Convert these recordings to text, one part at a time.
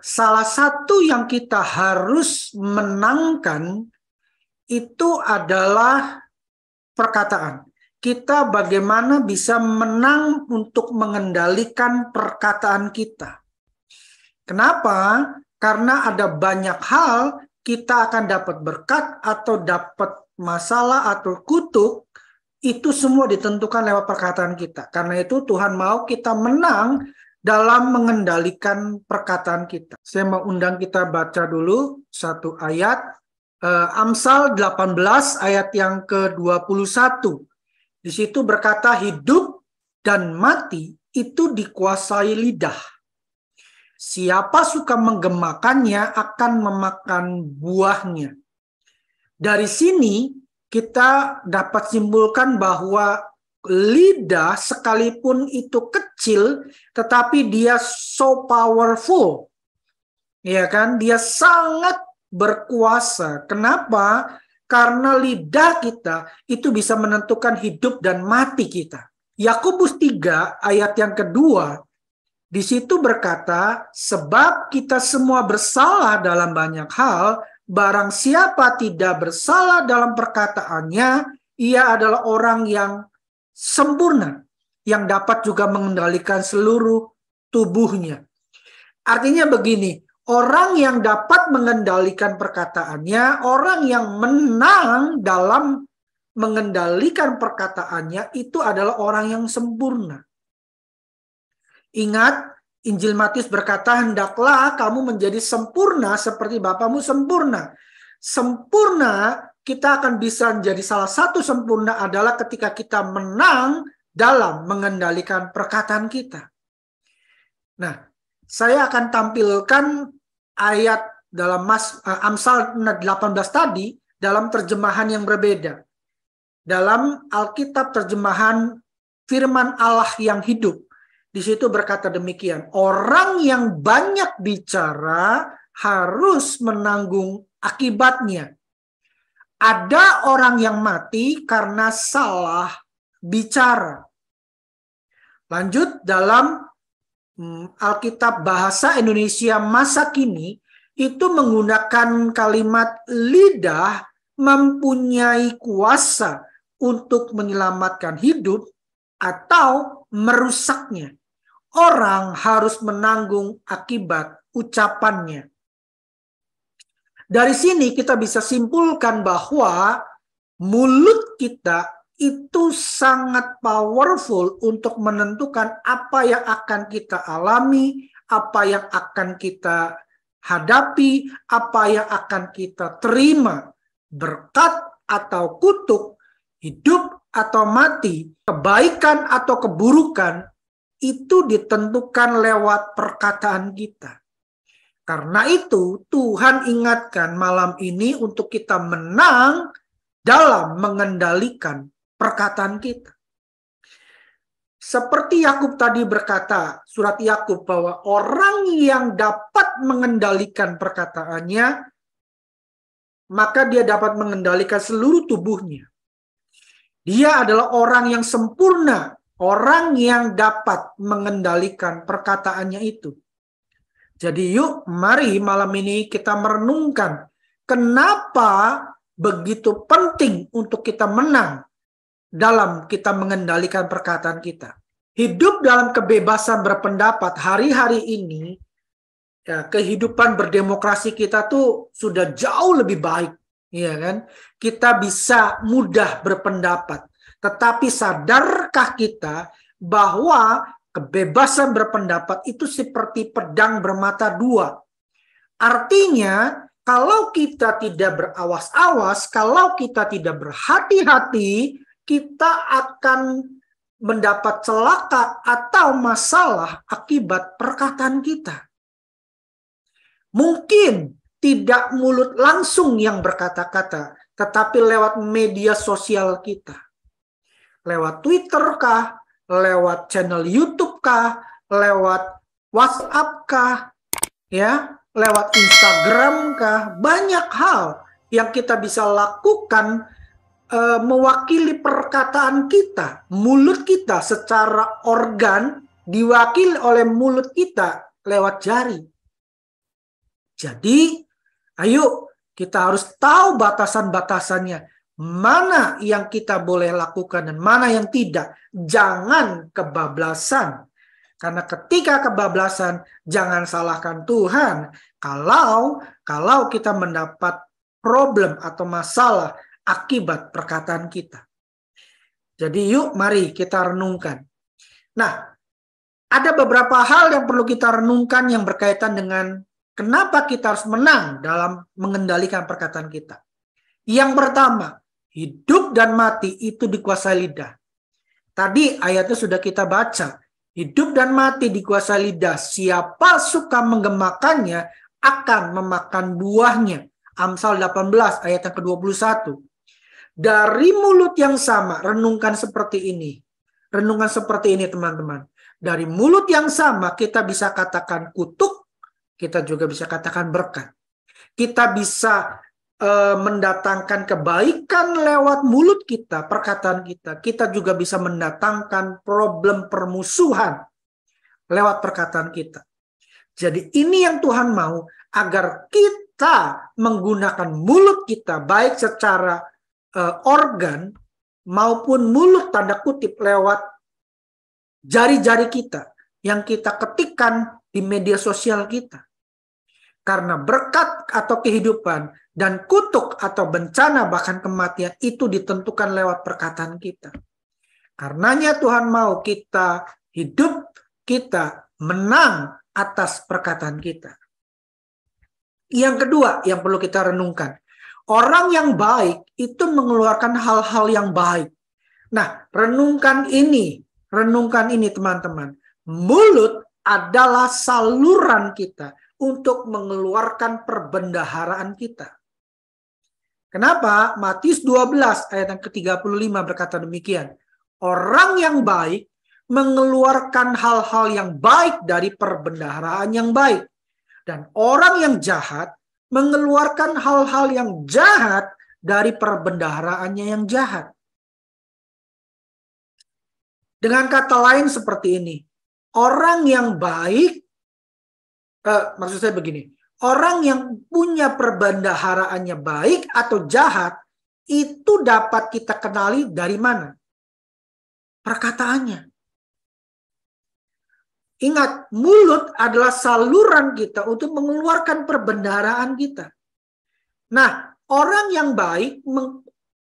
salah satu yang kita harus menangkan itu adalah perkataan. Kita bagaimana bisa menang untuk mengendalikan perkataan kita. Kenapa? Karena ada banyak hal kita akan dapat berkat atau dapat masalah atau kutuk itu semua ditentukan lewat perkataan kita. Karena itu Tuhan mau kita menang dalam mengendalikan perkataan kita. Saya mau undang kita baca dulu satu ayat uh, Amsal 18 ayat yang ke-21. Di situ berkata hidup dan mati itu dikuasai lidah. Siapa suka menggemakannya akan memakan buahnya. Dari sini kita dapat simpulkan bahwa lidah sekalipun itu kecil kecil, tetapi dia so powerful. Ya kan? Dia sangat berkuasa. Kenapa? Karena lidah kita itu bisa menentukan hidup dan mati kita. Yakobus 3 ayat yang kedua di situ berkata, sebab kita semua bersalah dalam banyak hal, barang siapa tidak bersalah dalam perkataannya, ia adalah orang yang sempurna, yang dapat juga mengendalikan seluruh tubuhnya. Artinya begini, orang yang dapat mengendalikan perkataannya, orang yang menang dalam mengendalikan perkataannya itu adalah orang yang sempurna. Ingat, Injil Matius berkata, "Hendaklah kamu menjadi sempurna seperti Bapamu sempurna." Sempurna kita akan bisa menjadi salah satu sempurna adalah ketika kita menang dalam mengendalikan perkataan kita. Nah, saya akan tampilkan ayat dalam Mas uh, Amsal 18 tadi dalam terjemahan yang berbeda. Dalam Alkitab terjemahan firman Allah yang hidup. Di situ berkata demikian, orang yang banyak bicara harus menanggung akibatnya. Ada orang yang mati karena salah bicara. Lanjut dalam mm, Alkitab bahasa Indonesia masa kini itu menggunakan kalimat lidah mempunyai kuasa untuk menyelamatkan hidup atau merusaknya. Orang harus menanggung akibat ucapannya. Dari sini kita bisa simpulkan bahwa mulut kita itu sangat powerful untuk menentukan apa yang akan kita alami, apa yang akan kita hadapi, apa yang akan kita terima, berkat atau kutuk, hidup atau mati, kebaikan atau keburukan, itu ditentukan lewat perkataan kita. Karena itu, Tuhan ingatkan malam ini untuk kita menang dalam mengendalikan perkataan kita. Seperti Yakub tadi berkata, surat Yakub bahwa orang yang dapat mengendalikan perkataannya, maka dia dapat mengendalikan seluruh tubuhnya. Dia adalah orang yang sempurna, orang yang dapat mengendalikan perkataannya itu. Jadi yuk mari malam ini kita merenungkan kenapa begitu penting untuk kita menang dalam kita mengendalikan perkataan kita. Hidup dalam kebebasan berpendapat hari-hari ini, ya, kehidupan berdemokrasi kita tuh sudah jauh lebih baik, ya kan? Kita bisa mudah berpendapat, tetapi sadarkah kita bahwa kebebasan berpendapat itu seperti pedang bermata dua? Artinya, kalau kita tidak berawas-awas, kalau kita tidak berhati-hati, kita akan mendapat celaka atau masalah akibat perkataan kita. Mungkin tidak mulut langsung yang berkata-kata, tetapi lewat media sosial kita. Lewat Twitter kah, lewat channel YouTube kah, lewat WhatsApp kah, ya, lewat Instagram kah, banyak hal yang kita bisa lakukan Eh, mewakili perkataan kita, mulut kita secara organ diwakili oleh mulut kita lewat jari. Jadi, ayo kita harus tahu batasan-batasannya. Mana yang kita boleh lakukan dan mana yang tidak. Jangan kebablasan. Karena ketika kebablasan, jangan salahkan Tuhan. Kalau kalau kita mendapat problem atau masalah akibat perkataan kita. Jadi yuk mari kita renungkan. Nah, ada beberapa hal yang perlu kita renungkan yang berkaitan dengan kenapa kita harus menang dalam mengendalikan perkataan kita. Yang pertama, hidup dan mati itu dikuasai lidah. Tadi ayatnya sudah kita baca. Hidup dan mati dikuasai lidah. Siapa suka menggemakannya akan memakan buahnya. Amsal 18 ayat yang ke-21. Dari mulut yang sama, renungkan seperti ini. Renungan seperti ini, teman-teman. Dari mulut yang sama, kita bisa katakan kutuk, kita juga bisa katakan berkat. Kita bisa uh, mendatangkan kebaikan lewat mulut kita, perkataan kita. Kita juga bisa mendatangkan problem permusuhan lewat perkataan kita. Jadi ini yang Tuhan mau agar kita menggunakan mulut kita baik secara Eh, organ maupun mulut tanda kutip lewat jari-jari kita yang kita ketikkan di media sosial kita. Karena berkat atau kehidupan dan kutuk atau bencana bahkan kematian itu ditentukan lewat perkataan kita. Karenanya Tuhan mau kita hidup, kita menang atas perkataan kita. Yang kedua yang perlu kita renungkan, Orang yang baik itu mengeluarkan hal-hal yang baik. Nah, renungkan ini, renungkan ini teman-teman. Mulut adalah saluran kita untuk mengeluarkan perbendaharaan kita. Kenapa? Matius 12 ayat yang ke-35 berkata demikian. Orang yang baik mengeluarkan hal-hal yang baik dari perbendaharaan yang baik. Dan orang yang jahat mengeluarkan hal-hal yang jahat dari perbendaharaannya yang jahat. Dengan kata lain seperti ini, orang yang baik, eh, maksud saya begini, orang yang punya perbendaharaannya baik atau jahat, itu dapat kita kenali dari mana? Perkataannya. Ingat, mulut adalah saluran kita untuk mengeluarkan perbendaharaan kita. Nah, orang yang baik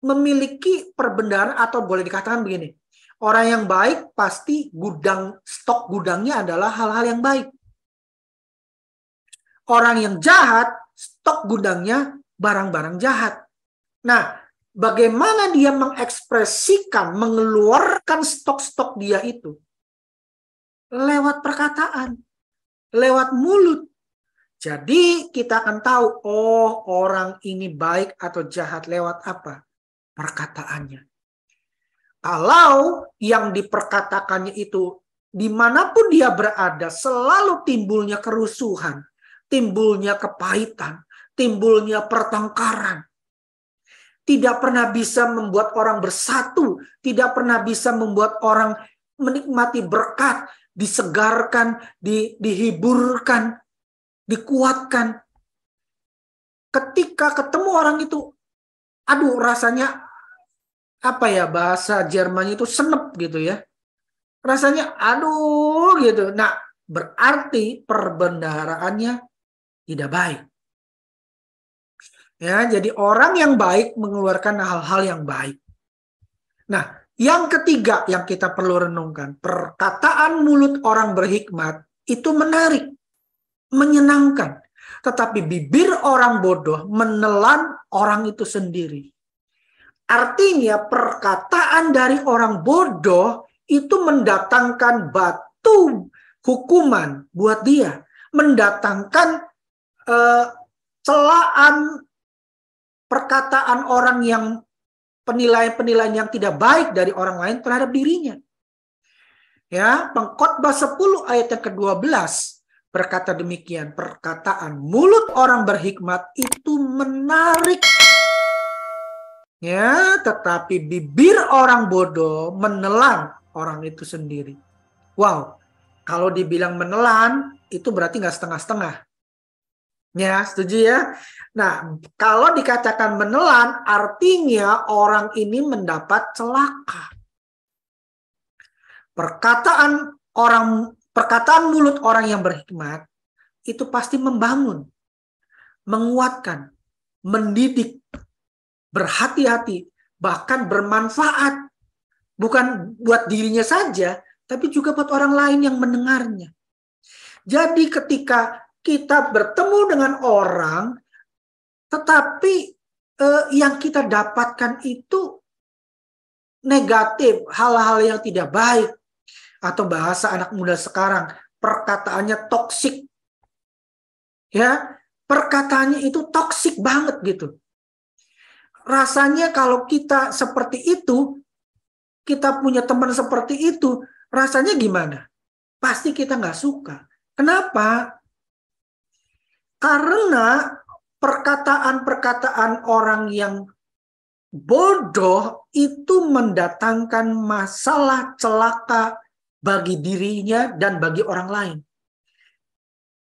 memiliki perbendaharaan atau boleh dikatakan begini, orang yang baik pasti gudang stok gudangnya adalah hal-hal yang baik. Orang yang jahat stok gudangnya barang-barang jahat. Nah, bagaimana dia mengekspresikan, mengeluarkan stok-stok dia itu? lewat perkataan, lewat mulut. Jadi kita akan tahu, oh orang ini baik atau jahat lewat apa? Perkataannya. Kalau yang diperkatakannya itu dimanapun dia berada selalu timbulnya kerusuhan, timbulnya kepahitan, timbulnya pertengkaran. Tidak pernah bisa membuat orang bersatu, tidak pernah bisa membuat orang menikmati berkat, disegarkan, di, dihiburkan, dikuatkan. Ketika ketemu orang itu, aduh rasanya apa ya bahasa Jerman itu senep gitu ya. Rasanya aduh gitu. Nah, berarti perbendaharaannya tidak baik. Ya, jadi orang yang baik mengeluarkan hal-hal yang baik. Nah, yang ketiga yang kita perlu renungkan, perkataan mulut orang berhikmat itu menarik, menyenangkan. Tetapi bibir orang bodoh menelan orang itu sendiri. Artinya perkataan dari orang bodoh itu mendatangkan batu hukuman buat dia, mendatangkan eh, celaan perkataan orang yang penilaian-penilaian yang tidak baik dari orang lain terhadap dirinya. Ya, pengkhotbah 10 ayat yang ke-12 berkata demikian, perkataan mulut orang berhikmat itu menarik. Ya, tetapi bibir orang bodoh menelan orang itu sendiri. Wow, kalau dibilang menelan, itu berarti nggak setengah-setengah. Ya, setuju ya. Nah, kalau dikatakan menelan, artinya orang ini mendapat celaka. Perkataan orang, perkataan mulut orang yang berhikmat itu pasti membangun, menguatkan, mendidik, berhati-hati, bahkan bermanfaat. Bukan buat dirinya saja, tapi juga buat orang lain yang mendengarnya. Jadi ketika kita bertemu dengan orang, tetapi eh, yang kita dapatkan itu negatif, hal-hal yang tidak baik, atau bahasa anak muda sekarang, perkataannya toksik. Ya, perkataannya itu toksik banget gitu. Rasanya kalau kita seperti itu, kita punya teman seperti itu, rasanya gimana? Pasti kita nggak suka. Kenapa? Karena perkataan-perkataan orang yang bodoh itu mendatangkan masalah celaka bagi dirinya dan bagi orang lain.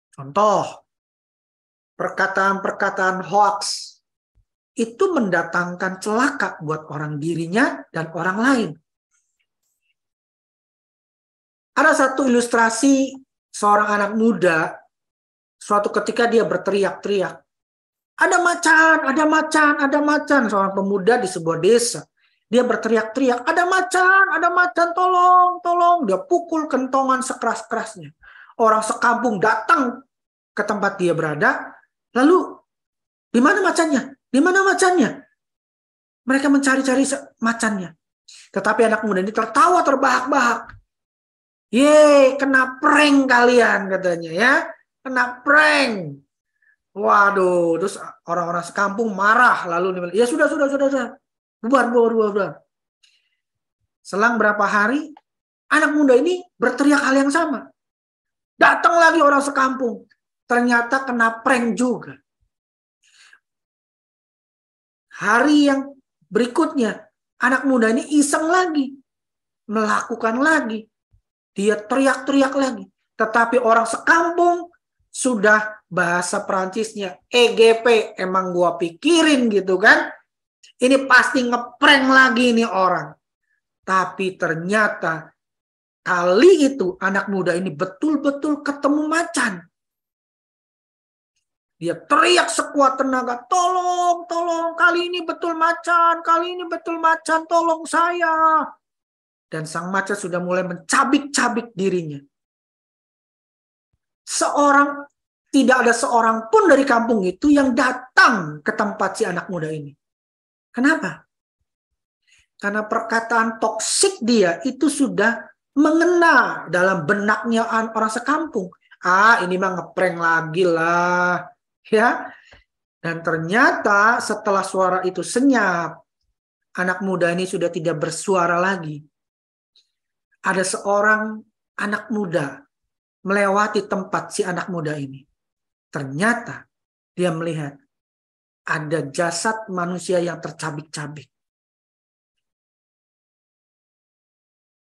Contoh, perkataan-perkataan hoax itu mendatangkan celaka buat orang dirinya dan orang lain. Ada satu ilustrasi seorang anak muda Suatu ketika dia berteriak-teriak, ada macan, ada macan, ada macan. Seorang pemuda di sebuah desa. Dia berteriak-teriak, ada macan, ada macan, tolong, tolong. Dia pukul kentongan sekeras-kerasnya. Orang sekampung datang ke tempat dia berada. Lalu, di mana macannya? Di mana macannya? Mereka mencari-cari macannya. Tetapi anak muda ini tertawa terbahak-bahak. Yeay, kena prank kalian katanya ya kena prank. Waduh, terus orang-orang sekampung marah lalu ya sudah sudah sudah sudah bubar bubar bubar. bubar. Selang berapa hari anak muda ini berteriak hal yang sama. Datang lagi orang sekampung, ternyata kena prank juga. Hari yang berikutnya anak muda ini iseng lagi, melakukan lagi. Dia teriak-teriak lagi. Tetapi orang sekampung sudah bahasa Perancisnya EGP emang gua pikirin gitu kan ini pasti ngepreng lagi nih orang tapi ternyata kali itu anak muda ini betul-betul ketemu macan dia teriak sekuat tenaga, tolong, tolong, kali ini betul macan, kali ini betul macan, tolong saya. Dan sang macan sudah mulai mencabik-cabik dirinya seorang tidak ada seorang pun dari kampung itu yang datang ke tempat si anak muda ini. Kenapa? Karena perkataan toksik dia itu sudah mengena dalam benaknya orang sekampung. Ah, ini mah ngepreng lagi lah. Ya. Dan ternyata setelah suara itu senyap, anak muda ini sudah tidak bersuara lagi. Ada seorang anak muda melewati tempat si anak muda ini. Ternyata dia melihat ada jasad manusia yang tercabik-cabik.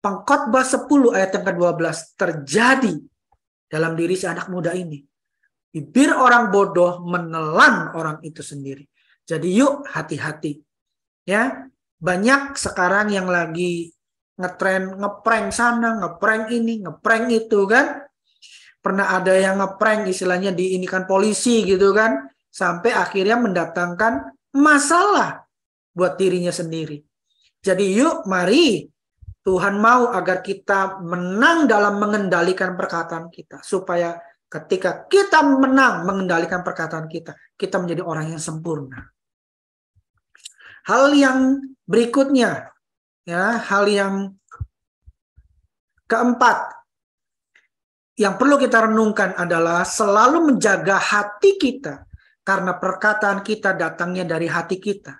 Pengkhotbah 10 ayat yang ke-12 terjadi dalam diri si anak muda ini. Bibir orang bodoh menelan orang itu sendiri. Jadi yuk hati-hati. Ya, banyak sekarang yang lagi ngetren ngeprank sana, ngeprank ini, ngeprank itu kan pernah ada yang ngeprank istilahnya diinikan polisi gitu kan sampai akhirnya mendatangkan masalah buat dirinya sendiri. Jadi yuk mari Tuhan mau agar kita menang dalam mengendalikan perkataan kita supaya ketika kita menang mengendalikan perkataan kita, kita menjadi orang yang sempurna. Hal yang berikutnya ya, hal yang keempat yang perlu kita renungkan adalah selalu menjaga hati kita karena perkataan kita datangnya dari hati kita.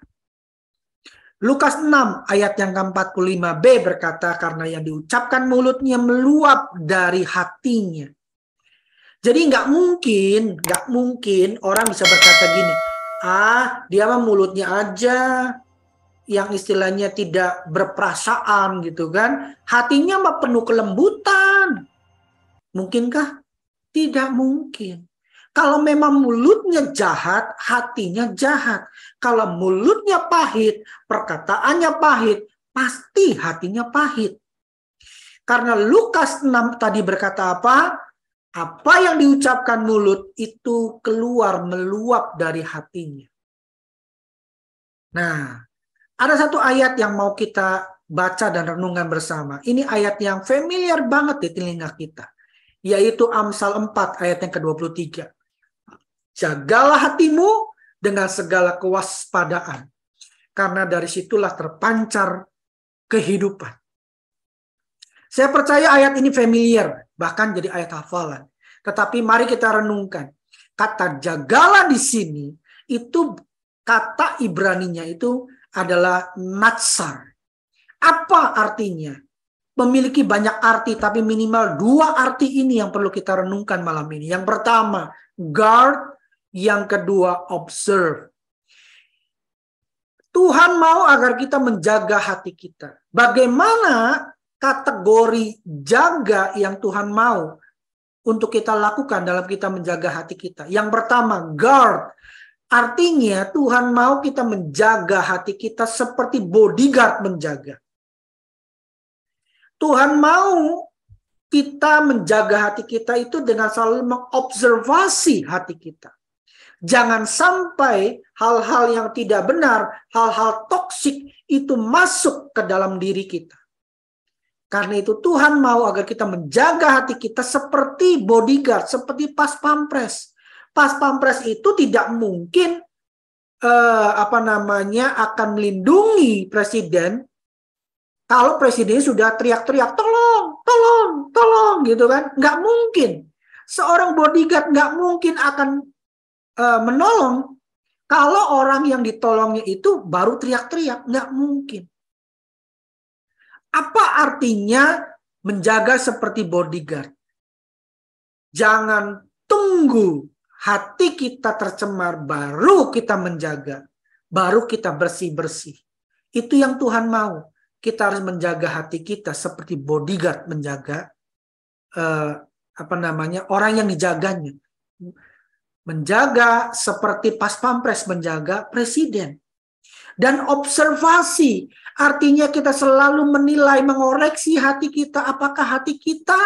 Lukas 6 ayat yang ke-45b berkata karena yang diucapkan mulutnya meluap dari hatinya. Jadi nggak mungkin, nggak mungkin orang bisa berkata gini, ah dia mah mulutnya aja yang istilahnya tidak berperasaan gitu kan, hatinya mah penuh kelembutan, Mungkinkah? Tidak mungkin. Kalau memang mulutnya jahat, hatinya jahat. Kalau mulutnya pahit, perkataannya pahit, pasti hatinya pahit. Karena Lukas 6 tadi berkata apa? Apa yang diucapkan mulut itu keluar meluap dari hatinya. Nah, ada satu ayat yang mau kita baca dan renungan bersama. Ini ayat yang familiar banget di telinga kita yaitu Amsal 4 ayat yang ke-23. Jagalah hatimu dengan segala kewaspadaan, karena dari situlah terpancar kehidupan. Saya percaya ayat ini familiar, bahkan jadi ayat hafalan. Tetapi mari kita renungkan. Kata jagalah di sini itu kata Ibraninya itu adalah natsar. Apa artinya? memiliki banyak arti, tapi minimal dua arti ini yang perlu kita renungkan malam ini. Yang pertama, guard. Yang kedua, observe. Tuhan mau agar kita menjaga hati kita. Bagaimana kategori jaga yang Tuhan mau untuk kita lakukan dalam kita menjaga hati kita? Yang pertama, guard. Artinya Tuhan mau kita menjaga hati kita seperti bodyguard menjaga. Tuhan mau kita menjaga hati kita itu dengan selalu mengobservasi hati kita. Jangan sampai hal-hal yang tidak benar, hal-hal toksik itu masuk ke dalam diri kita. Karena itu Tuhan mau agar kita menjaga hati kita seperti bodyguard, seperti pas pampres. Pas pampres itu tidak mungkin eh, apa namanya akan melindungi presiden kalau presiden sudah teriak-teriak, tolong, tolong, tolong gitu kan, nggak mungkin. Seorang bodyguard nggak mungkin akan uh, menolong kalau orang yang ditolongnya itu baru teriak-teriak, nggak mungkin. Apa artinya menjaga seperti bodyguard? Jangan tunggu hati kita tercemar, baru kita menjaga, baru kita bersih-bersih. Itu yang Tuhan mau kita harus menjaga hati kita seperti bodyguard menjaga eh, apa namanya orang yang dijaganya menjaga seperti pas pampres menjaga presiden dan observasi artinya kita selalu menilai mengoreksi hati kita apakah hati kita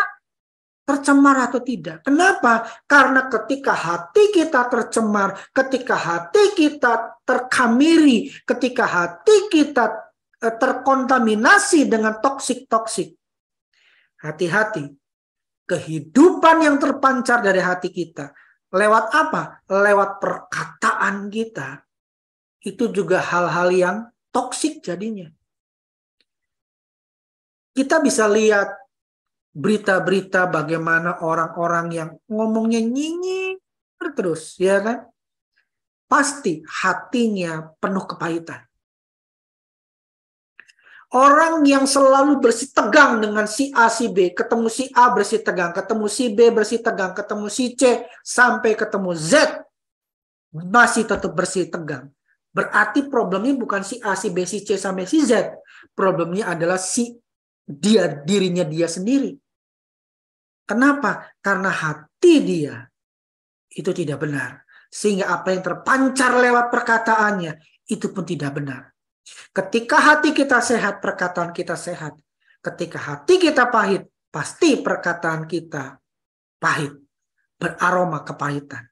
tercemar atau tidak. Kenapa? Karena ketika hati kita tercemar, ketika hati kita terkamiri, ketika hati kita Eh, terkontaminasi dengan toksik-toksik. Hati-hati. Kehidupan yang terpancar dari hati kita. Lewat apa? Lewat perkataan kita. Itu juga hal-hal yang toksik jadinya. Kita bisa lihat berita-berita bagaimana orang-orang yang ngomongnya nyinyir terus, ya kan? Pasti hatinya penuh kepahitan Orang yang selalu bersih tegang dengan si A, si B, ketemu si A bersih tegang, ketemu si B bersih tegang, ketemu si C, sampai ketemu Z, masih tetap bersih tegang. Berarti problemnya bukan si A, si B, si C, sampai si Z. Problemnya adalah si dia, dirinya dia sendiri. Kenapa? Karena hati dia itu tidak benar. Sehingga apa yang terpancar lewat perkataannya itu pun tidak benar Ketika hati kita sehat, perkataan kita sehat. Ketika hati kita pahit, pasti perkataan kita pahit, beraroma kepahitan.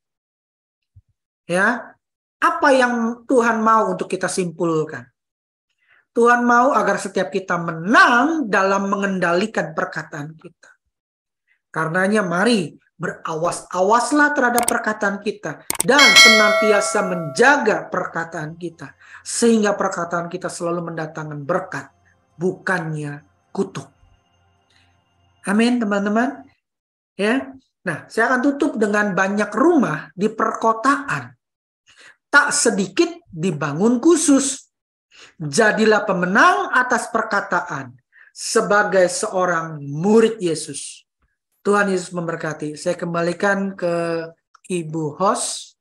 Ya, apa yang Tuhan mau untuk kita simpulkan? Tuhan mau agar setiap kita menang dalam mengendalikan perkataan kita. Karenanya mari berawas-awaslah terhadap perkataan kita dan senantiasa menjaga perkataan kita sehingga perkataan kita selalu mendatangkan berkat bukannya kutuk. Amin teman-teman. Ya. Nah, saya akan tutup dengan banyak rumah di perkotaan tak sedikit dibangun khusus. Jadilah pemenang atas perkataan sebagai seorang murid Yesus Tuhan Yesus memberkati. Saya kembalikan ke Ibu host.